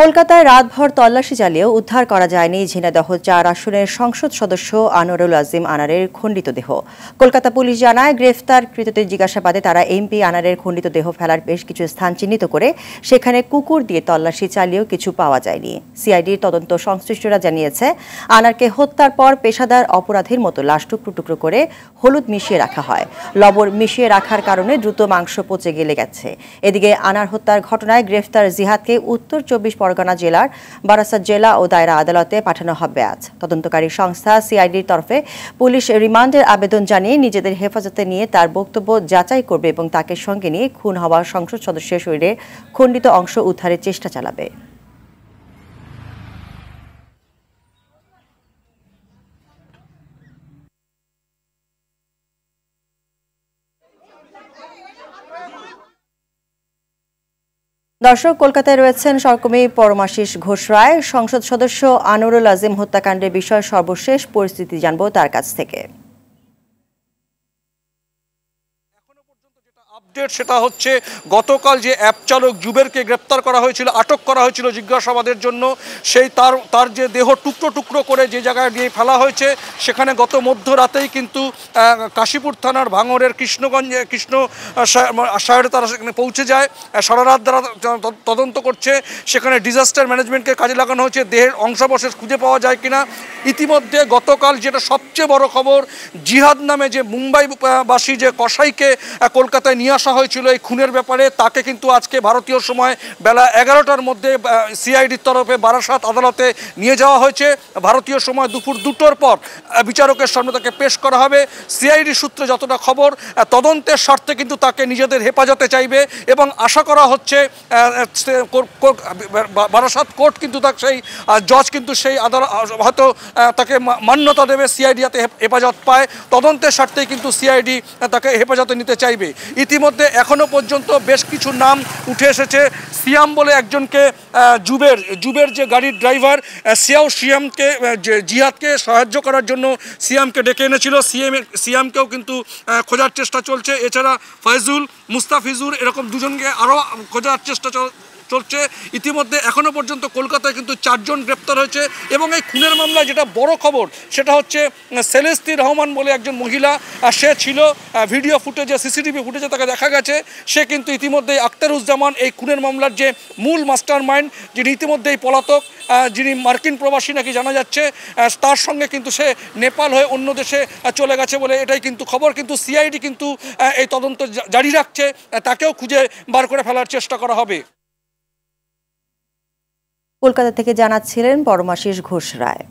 কলকাতায় রাতভর তল্লাশি চালিয়েও উদ্ধার করা যায়নি ঝিনাদহ চার আসনের সংসদ সদস্য আনোয়ারুল আজিম আনারের খণ্ডিত দেহ কলকাতা পুলিশ জানায় কৃতদের জিজ্ঞাসাবাদে তারা এমপি আনারের খণ্ডিত দেহ ফেলার বেশ কিছু স্থান চিহ্নিত করে সেখানে কুকুর দিয়ে তল্লাশি চালিয়েও কিছু পাওয়া যায়নি সিআইডির তদন্ত সংশ্লিষ্টরা জানিয়েছে আনারকে হত্যার পর পেশাদার অপরাধীর মতো লাশ টুকরো টুকরো করে হলুদ মিশিয়ে রাখা হয় লবণ মিশিয়ে রাখার কারণে দ্রুত মাংস পচে গেলে গেছে এদিকে আনার হত্যার ঘটনায় গ্রেফতার জিহাদকে উত্তর চব্বিশ পরগনা জেলার বারাসাত জেলা ও দায়রা আদালতে পাঠানো হবে আজ তদন্তকারী সংস্থা সিআইডির তরফে পুলিশ রিমান্ডের আবেদন জানিয়ে নিজেদের হেফাজতে নিয়ে তার বক্তব্য যাচাই করবে এবং তাকে সঙ্গে নিয়ে খুন হওয়া সংসদ সদস্যের শরীরে খণ্ডিত অংশ উদ্ধারের চেষ্টা চালাবে দর্শক কলকাতায় রয়েছেন সরকর্মী পরমাশিস ঘোষ রায় সংসদ সদস্য আনুরুল আজিম হত্যাকাণ্ডের বিষয়ে সর্বশেষ পরিস্থিতি জানব তার কাছ থেকে আপডেট সেটা হচ্ছে গতকাল যে অ্যাপ চালক জুবেরকে গ্রেপ্তার করা হয়েছিল আটক করা হয়েছিল জিজ্ঞাসাবাদের জন্য সেই তার তার যে দেহ টুকরো টুকরো করে যে জায়গায় নিয়ে ফেলা হয়েছে সেখানে গত মধ্যরাতেই কিন্তু কাশীপুর থানার ভাঙরের কৃষ্ণগঞ্জে কৃষ্ণ শহরে তারা সেখানে পৌঁছে যায় সারা রাত দ্বারা তদন্ত করছে সেখানে ডিজাস্টার ম্যানেজমেন্টকে কাজে লাগানো হয়েছে দেহের অংশবশেষ খুঁজে পাওয়া যায় কিনা ইতিমধ্যে গতকাল যেটা সবচেয়ে বড় খবর জিহাদ নামে যে মুম্বাইবাসী যে কসাইকে কলকাতায় নিয়ে আসা হয়েছিল এই খুনের ব্যাপারে তাকে কিন্তু আজকে ভারতীয় সময় বেলা এগারোটার মধ্যে সিআইডির তরফে বারাসাত আদালতে নিয়ে যাওয়া হয়েছে ভারতীয় সময় দুপুর দুটোর পর বিচারকের সামনে তাকে পেশ করা হবে সিআইডি সূত্রে যতটা খবর তদন্তের স্বার্থে কিন্তু তাকে নিজেদের হেফাজতে চাইবে এবং আশা করা হচ্ছে বারাসাত কোর্ট কিন্তু তাকে সেই জজ কিন্তু সেই আদালত হয়তো তাকে মান্যতা দেবে সিআইডি যাতে হেফাজত পায় তদন্তের স্বার্থেই কিন্তু সিআইডি তাকে হেফাজতে নিতে চাইবে ইতিমধ্যে মধ্যে এখনও পর্যন্ত বেশ কিছু নাম উঠে এসেছে সিয়াম বলে একজনকে জুবের জুবের যে গাড়ির ড্রাইভার সিয়াও সিয়ামকে জিহাদকে সাহায্য করার জন্য সিয়ামকে ডেকে এনেছিল সিএম সিয়ামকেও কিন্তু খোঁজার চেষ্টা চলছে এছাড়া ফয়জুল মুস্তাফিজুর এরকম দুজনকে আরও খোঁজার চেষ্টা চলছে ইতিমধ্যে এখনও পর্যন্ত কলকাতায় কিন্তু চারজন গ্রেপ্তার হয়েছে এবং এই খুনের মামলায় যেটা বড় খবর সেটা হচ্ছে সেলেস্তি রহমান বলে একজন মহিলা সে ছিল ভিডিও ফুটেজে সিসিটিভি ফুটেজে তাকে দেখা গেছে সে কিন্তু ইতিমধ্যেই আখতারুজ্জামান এই খুনের মামলার যে মূল মাস্টার মাইন্ড যিনি ইতিমধ্যেই পলাতক যিনি মার্কিন প্রবাসী নাকি জানা যাচ্ছে তার সঙ্গে কিন্তু সে নেপাল হয়ে অন্য দেশে চলে গেছে বলে এটাই কিন্তু খবর কিন্তু সিআইডি কিন্তু এই তদন্ত জারি রাখছে তাকেও খুঁজে বার করে ফেলার চেষ্টা করা হবে কলকাতা থেকে জানাচ্ছিলেন পরমাশিস ঘোষ রায়